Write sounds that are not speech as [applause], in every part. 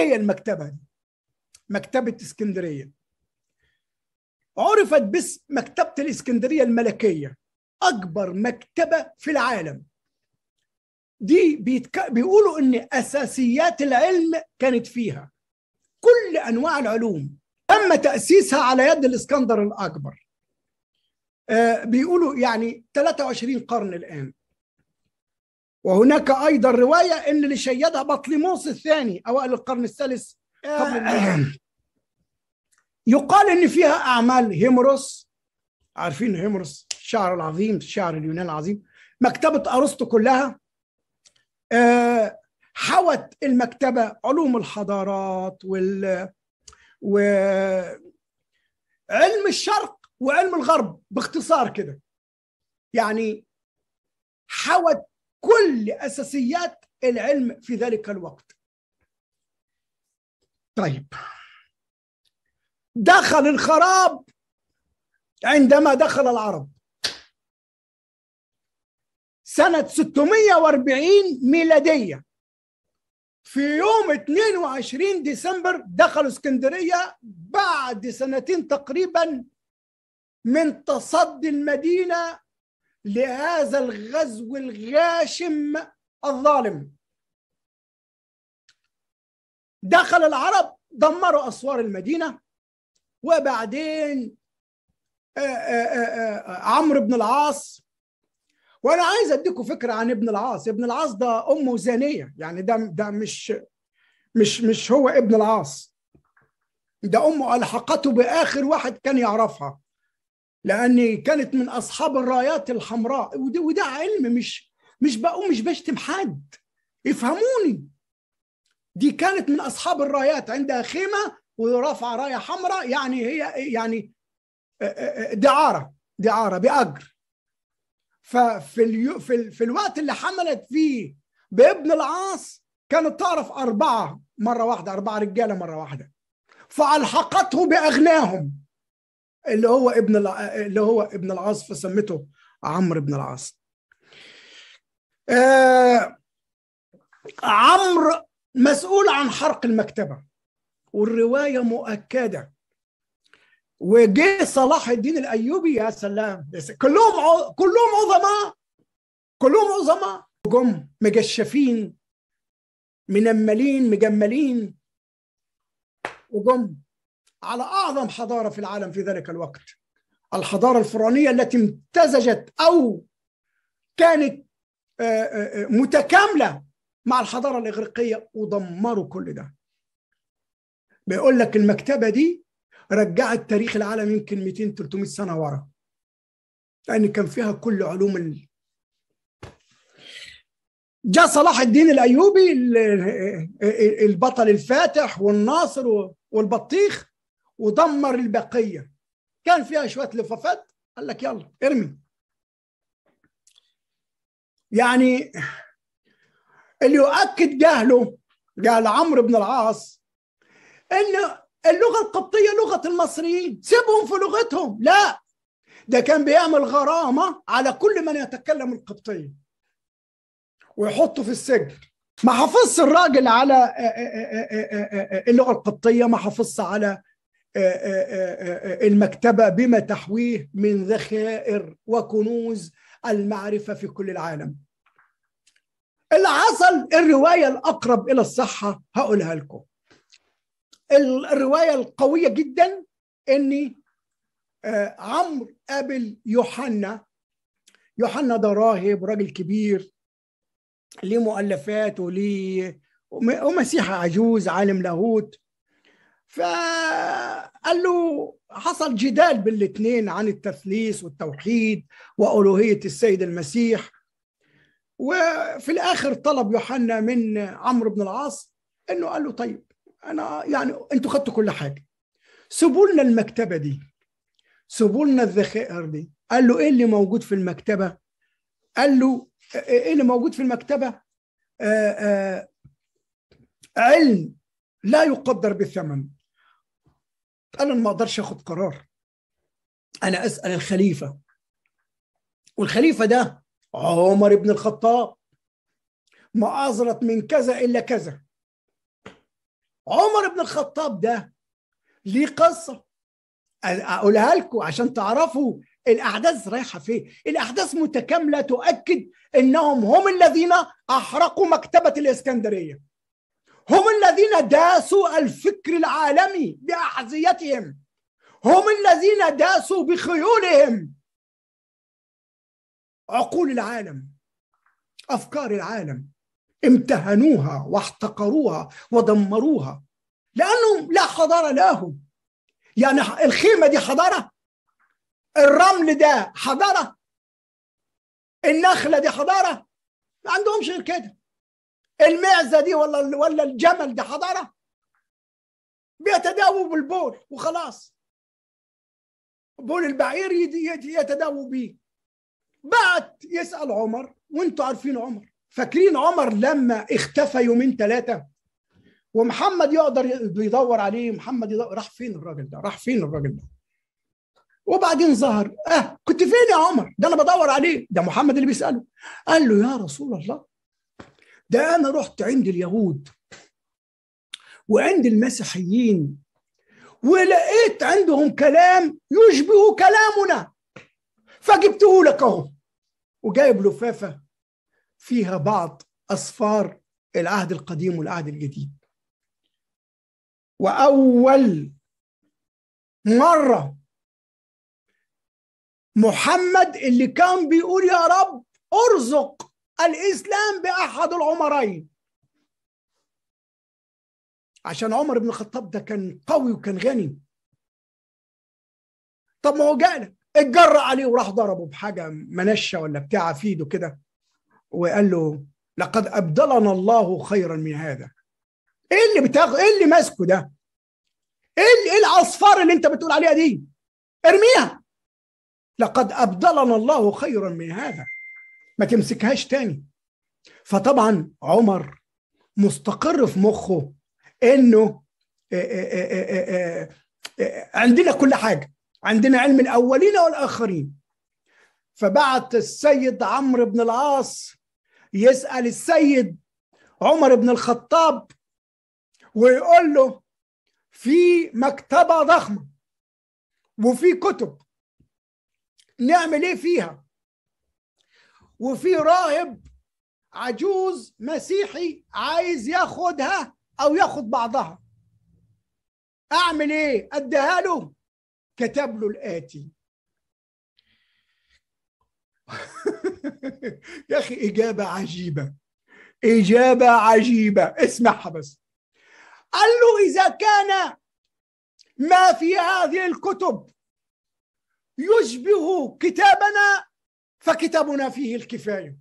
هي المكتبه دي مكتبه اسكندريه عرفت باسم مكتبه الاسكندريه الملكيه اكبر مكتبه في العالم دي بيتك... بيقولوا ان اساسيات العلم كانت فيها كل انواع العلوم تم تاسيسها على يد الاسكندر الاكبر آه بيقولوا يعني 23 قرن الان وهناك أيضا رواية أن اللي شيدها بطليموس الثاني أوائل القرن الثالث قبل آه. يقال أن فيها أعمال هيمروس عارفين هيمروس الشعر العظيم الشعر اليوناني العظيم مكتبة أرسطو كلها آه، حوت المكتبة علوم الحضارات وال وعلم الشرق وعلم الغرب باختصار كده يعني حوت كل اساسيات العلم في ذلك الوقت طيب دخل الخراب عندما دخل العرب سنة 640 ميلادية في يوم 22 ديسمبر دخلوا اسكندرية بعد سنتين تقريبا من تصدي المدينة لهذا الغزو الغاشم الظالم دخل العرب دمروا أسوار المدينة وبعدين آه، آه، آه، عمرو بن العاص وانا عايز اديكم فكره عن ابن العاص ابن العاص ده امه زانيه يعني ده ده مش مش مش هو ابن العاص ده امه الحقته باخر واحد كان يعرفها لاني كانت من اصحاب الرايات الحمراء وده, وده علم مش مش بقوم مش بشتم حد افهموني دي كانت من اصحاب الرايات عندها خيمه ورافعه رايه حمراء يعني هي يعني آه، آه، آه، دعاره دعاره باجر ففي اليو في, في الوقت اللي حملت فيه بابن العاص كانت تعرف اربعه مره واحده اربعه رجاله مره واحده فالحقته باغناهم اللي هو ابن الع... اللي هو ابن العاص فسمته عمرو بن العاص آه عمرو مسؤول عن حرق المكتبه والروايه مؤكده وجه صلاح الدين الايوبي يا سلام كلهم ع... كلهم عظماء كلهم عظماء جم مجشفين منملين مجملين وجم على أعظم حضارة في العالم في ذلك الوقت الحضارة الفرعونية التي امتزجت أو كانت آه، آه، آه، متكاملة مع الحضارة الإغريقية ودمروا كل ده بيقول لك المكتبة دي رجعت تاريخ العالم يمكن 200 300 سنة ورا لأن كان فيها كل علوم ال... جاء صلاح الدين الأيوبي البطل الفاتح والناصر والبطيخ ودمر البقيه كان فيها شويه لفافات قال لك يلا ارمي يعني اللي يؤكد جهله جهل عمرو بن العاص ان اللغه القبطيه لغه المصريين سيبهم في لغتهم لا ده كان بيعمل غرامه على كل من يتكلم القبطيه ويحطه في السجن ما حافظش الراجل على آه، آه، آه، اللغه القبطيه ما حافظش على آه، آه، آه، المكتبة بما تحويه من ذخائر وكنوز المعرفة في كل العالم اللي حصل الرواية الأقرب إلى الصحة هقولها لكم الرواية القوية جدا أني عمرو قابل يوحنا يوحنا ده راهب راجل كبير ليه مؤلفات وليه ومسيح عجوز عالم لاهوت فقال له حصل جدال بالاثنين عن التثليث والتوحيد وألوهية السيد المسيح وفي الآخر طلب يوحنا من عمرو بن العاص أنه قال له طيب أنا يعني أنتوا خدتوا كل حاجة سيبوا لنا المكتبة دي سيبوا لنا الذخائر دي قال له إيه اللي موجود في المكتبة قال له إيه اللي موجود في المكتبة آآ آه، آآ آه، علم لا يقدر بالثمن انا ما اقدرش اخد قرار انا اسال الخليفه والخليفه ده عمر بن الخطاب ما اظلت من كذا إلا كذا عمر بن الخطاب ده ليه قصة أقولها لكم عشان تعرفوا الأحداث رايحة فين الأحداث متكاملة تؤكد أنهم هم الذين أحرقوا مكتبة الإسكندرية هم الذين داسوا الفكر العالمي بأحذيتهم هم الذين داسوا بخيولهم عقول العالم أفكار العالم امتهنوها واحتقروها ودمروها لأنهم لا حضارة لهم يعني الخيمة دي حضارة الرمل ده حضارة النخلة دي حضارة ما عندهمش غير كده المعزه دي ولا ولا الجمل ده حضاره بيتداووا بالبول وخلاص بول البعير يتداووا بيه بعد يسال عمر وانتوا عارفين عمر فاكرين عمر لما اختفى يومين ثلاثه ومحمد يقدر بيدور عليه محمد يدور راح فين الراجل ده راح فين الراجل ده وبعدين ظهر اه كنت فين يا عمر ده انا بدور عليه ده محمد اللي بيساله قال له يا رسول الله ده انا رحت عند اليهود وعند المسيحيين ولقيت عندهم كلام يشبه كلامنا فجبته لك اهو وجايب لفافه فيها بعض اصفار العهد القديم والعهد الجديد واول مره محمد اللي كان بيقول يا رب ارزق الإسلام بأحد العمرين عشان عمر بن الخطاب ده كان قوي وكان غني طب ما هو جالك اتجرى عليه وراح ضربه بحاجة منشة ولا بتاع في ايده كده وقال له لقد أبدلنا الله خيرا من هذا ايه اللي بتاخد ايه اللي ماسكه ده ايه ايه العصفار اللي انت بتقول عليها دي ارميها لقد أبدلنا الله خيرا من هذا ما تمسكهاش تاني فطبعا عمر مستقر في مخه انه آه، آه، آه، عندنا كل حاجه عندنا علم الاولين والاخرين فبعت السيد عمرو بن العاص يسال السيد عمر بن الخطاب ويقول له في مكتبه ضخمه وفي كتب نعمل ايه فيها وفي راهب عجوز مسيحي عايز ياخدها او ياخد بعضها اعمل ايه اديها له كتب له الاتي [laughs] يا اخي اجابه عجيبه اجابه عجيبه اسمعها بس قال له اذا كان ما في هذه الكتب يشبه كتابنا فكتابنا فيه الكفايه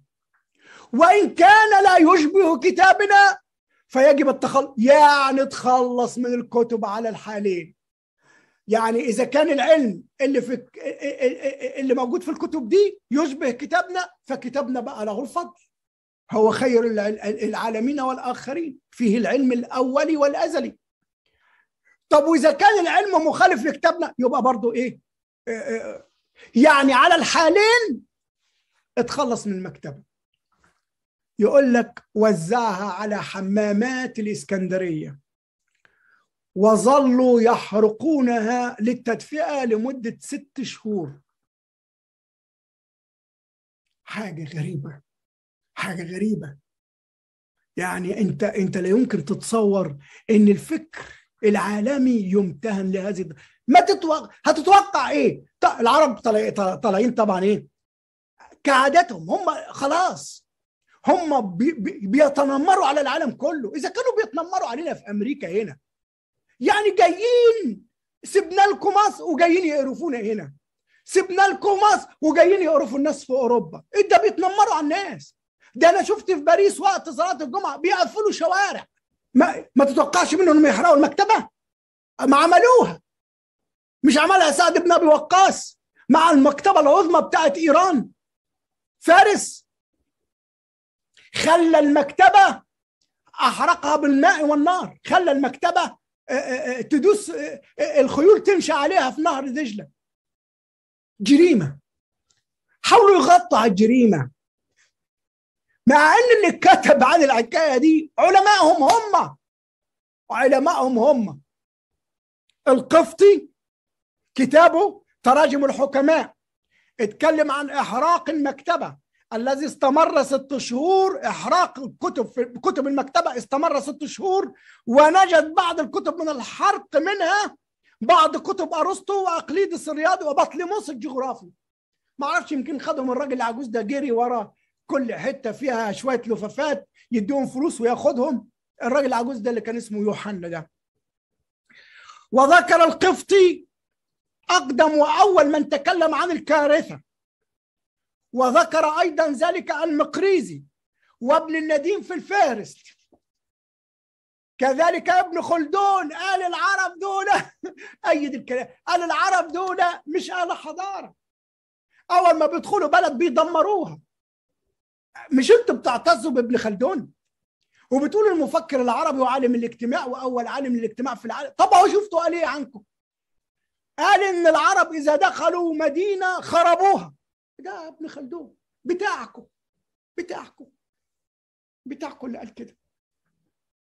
وان كان لا يشبه كتابنا فيجب التخلص يعني تخلص من الكتب على الحالين يعني اذا كان العلم اللي في اللي موجود في الكتب دي يشبه كتابنا فكتابنا بقى له الفضل هو خير العالمين والاخرين فيه العلم الاولي والازلي طب واذا كان العلم مخالف لكتابنا يبقى برضه ايه يعني على الحالين اتخلص من المكتبة يقول لك وزعها على حمامات الإسكندرية وظلوا يحرقونها للتدفئة لمدة ست شهور حاجة غريبة حاجة غريبة يعني انت انت لا يمكن تتصور ان الفكر العالمي يمتهن لهذه ما تتوقع هتتوقع ايه؟ العرب طالعين طبعا ايه؟ كعادتهم هم خلاص هم بي بي بيتنمروا على العالم كله اذا كانوا بيتنمروا علينا في امريكا هنا يعني جايين سيبنا لكم مصر وجايين يقرفونا هنا سيبنا لكم مصر وجايين يقرفوا الناس في اوروبا ايه ده بيتنمروا على الناس ده انا شفت في باريس وقت صلاه الجمعه بيقفلوا شوارع ما, ما تتوقعش منهم انهم يحرقوا المكتبه ما عملوها مش عملها سعد بن ابي وقاص مع المكتبه العظمى بتاعت ايران فارس خلى المكتبة أحرقها بالماء والنار خلى المكتبة آه، آه، آه، تدوس الخيول تمشي عليها في نهر دجلة جريمة حاولوا يغطوا على الجريمة مع أن اللي كتب عن الحكاية دي علمائهم هم علمائهم هم القفطي كتابه تراجم الحكماء اتكلم عن إحراق المكتبة الذي استمر ست شهور إحراق الكتب في كتب المكتبة استمر ست شهور ونجد بعض الكتب من الحرق منها بعض كتب أرسطو وأقليدس الرياضي وبطليموس الجغرافي ما اعرفش يمكن خدهم الراجل العجوز ده جري ورا كل حته فيها شويه لفافات يديهم فلوس وياخدهم الراجل العجوز ده اللي كان اسمه يوحنا ده وذكر القفطي أقدم وأول من تكلم عن الكارثة وذكر أيضا ذلك المقريزي وابن النديم في الفارس كذلك ابن خلدون قال العرب دولة [laughs] أيد الكلام قال العرب دولة مش أهل حضارة أول ما بيدخلوا بلد بيدمروها مش أنتوا بتعتزوا بابن خلدون وبتقولوا المفكر العربي وعالم الاجتماع وأول عالم الاجتماع في العالم طب أهو شفتوا قال إيه عنكم قال ان العرب اذا دخلوا مدينه خربوها ده ابن خلدون بتاعكم بتاعكم بتاعكم اللي قال كده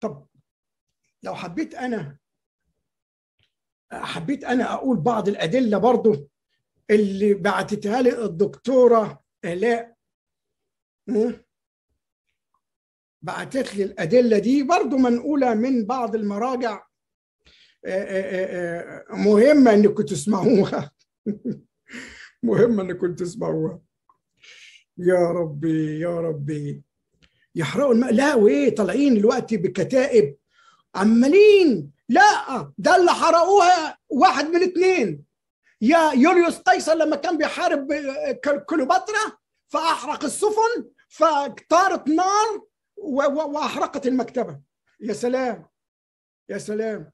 طب لو حبيت انا حبيت انا اقول بعض الادله برضو اللي بعتتها لي الدكتوره الاء بعتت لي الادله دي برضو منقوله من بعض المراجع إيه، إيه، إيه، مهمة انكم تسمعوها [laughs] مهمة انكم تسمعوها يا ربي يا ربي يحرقوا الماء لا وايه طالعين دلوقتي بكتائب عمالين لا ده اللي حرقوها واحد من اتنين يا يوليوس قيصر لما كان بيحارب كليوباترا فاحرق السفن فطارت نار واحرقت المكتبه يا سلام يا سلام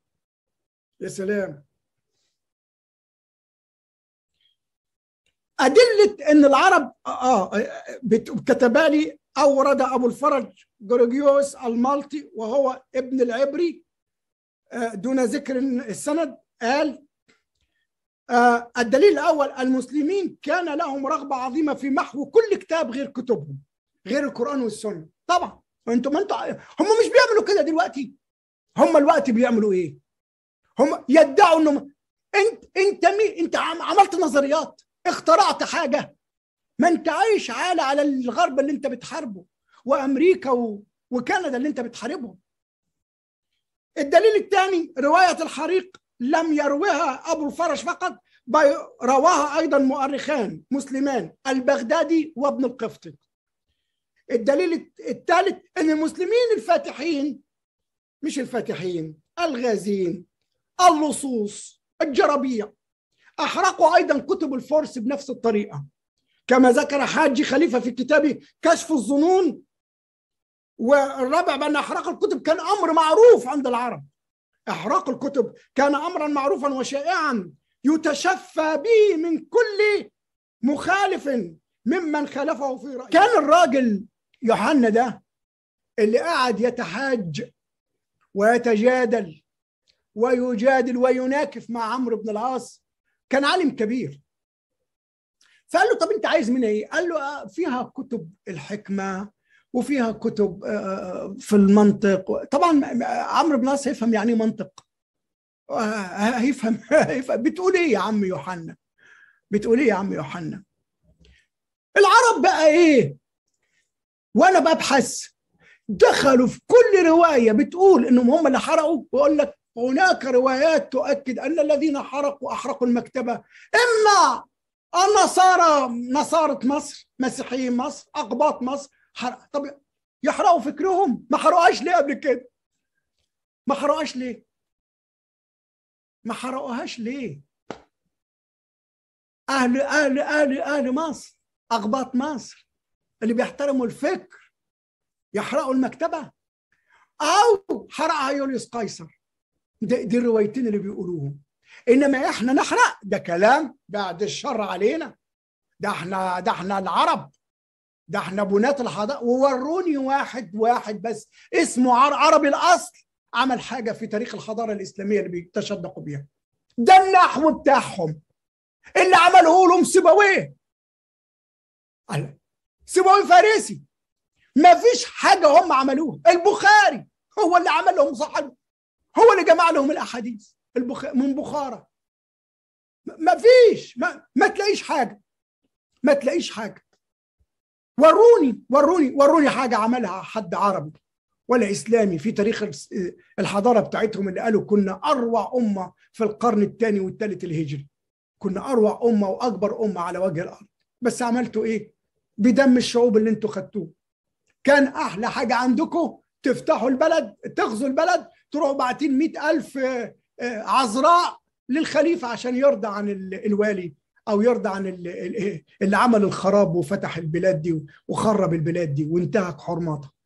يا سلام أدلة أن العرب آه, آه، كتبالي أورد أبو الفرج جورجيوس المالطي وهو ابن العبري آه، دون ذكر السند قال آه، الدليل الأول المسلمين كان لهم رغبة عظيمة في محو كل كتاب غير كتبهم غير القرآن والسنة طبعا انتم انتم هم مش بيعملوا كده دلوقتي هم الوقت بيعملوا ايه؟ هم يدعوا انه انت انت مين انت عملت نظريات اخترعت حاجه ما انت عايش على على الغرب اللي انت بتحاربه وامريكا و... وكندا اللي انت بتحاربهم الدليل الثاني روايه الحريق لم يروها ابو الفرج فقط بي... رواها ايضا مؤرخان مسلمان البغدادي وابن القفطي الدليل الثالث ان المسلمين الفاتحين مش الفاتحين الغازين اللصوص الجرابيع أحرقوا أيضا كتب الفرس بنفس الطريقة كما ذكر حاجي خليفة في كتابه كشف الظنون والرابع بأن إحراق الكتب كان أمر معروف عند العرب إحراق الكتب كان أمرا معروفا وشائعا يتشفى به من كل مخالف ممن خالفه في رأيه كان الراجل يوحنا ده اللي قعد يتحاج ويتجادل ويجادل ويناكف مع عمرو بن العاص كان عالم كبير فقال له طب انت عايز من ايه؟ قال له آه، فيها كتب الحكمه وفيها كتب آه، آه، في المنطق طبعا عمرو بن العاص هيفهم يعني ايه منطق [laughs] هيفهم بتقول ايه يا عم يوحنا بتقول ايه يا عم يوحنا العرب بقى ايه وانا ببحث دخلوا في كل روايه بتقول انهم هم اللي حرقوا ويقول لك هناك روايات تؤكد أن الذين حرقوا أحرقوا المكتبة إما النصارى نصارة مصر مسيحيين مصر أقباط مصر حرق. طب يحرقوا فكرهم ما حرقوهاش ليه قبل كده ما حرقوهاش ليه ما حرقوهاش ليه أهل أهل أهل أهل مصر أقباط مصر اللي بيحترموا الفكر يحرقوا المكتبة أو حرقها يوليوس قيصر دي, دي الروايتين اللي بيقولوهم انما احنا نحرق ده كلام بعد الشر علينا ده احنا ده احنا العرب ده احنا بنات الحضاره ووروني واحد واحد بس اسمه عربي الاصل عمل حاجه في تاريخ الحضاره الاسلاميه اللي بيتشدقوا بيها ده النحو بتاعهم اللي عمله لهم سيبويه سيبويه فارسي ما فيش حاجه هم عملوها البخاري هو اللي عمل لهم صحيح هو اللي جمع لهم الاحاديث من بخارى ما فيش ما, ما تلاقيش حاجه ما تلاقيش حاجه وروني وروني وروني حاجه عملها حد عربي ولا اسلامي في تاريخ الحضاره بتاعتهم اللي قالوا كنا اروع امه في القرن الثاني والثالث الهجري كنا اروع امه واكبر امه على وجه الارض بس عملتوا ايه بدم الشعوب اللي انتوا خدتوه كان احلى حاجه عندكم تفتحوا البلد تغزوا البلد تروحوا باعتين مئة ألف آه، آه، عذراء للخليفة عشان يرضى عن الوالي أو يرضى عن اللي عمل الخراب وفتح البلاد دي وخرب البلاد دي وانتهك حرماتها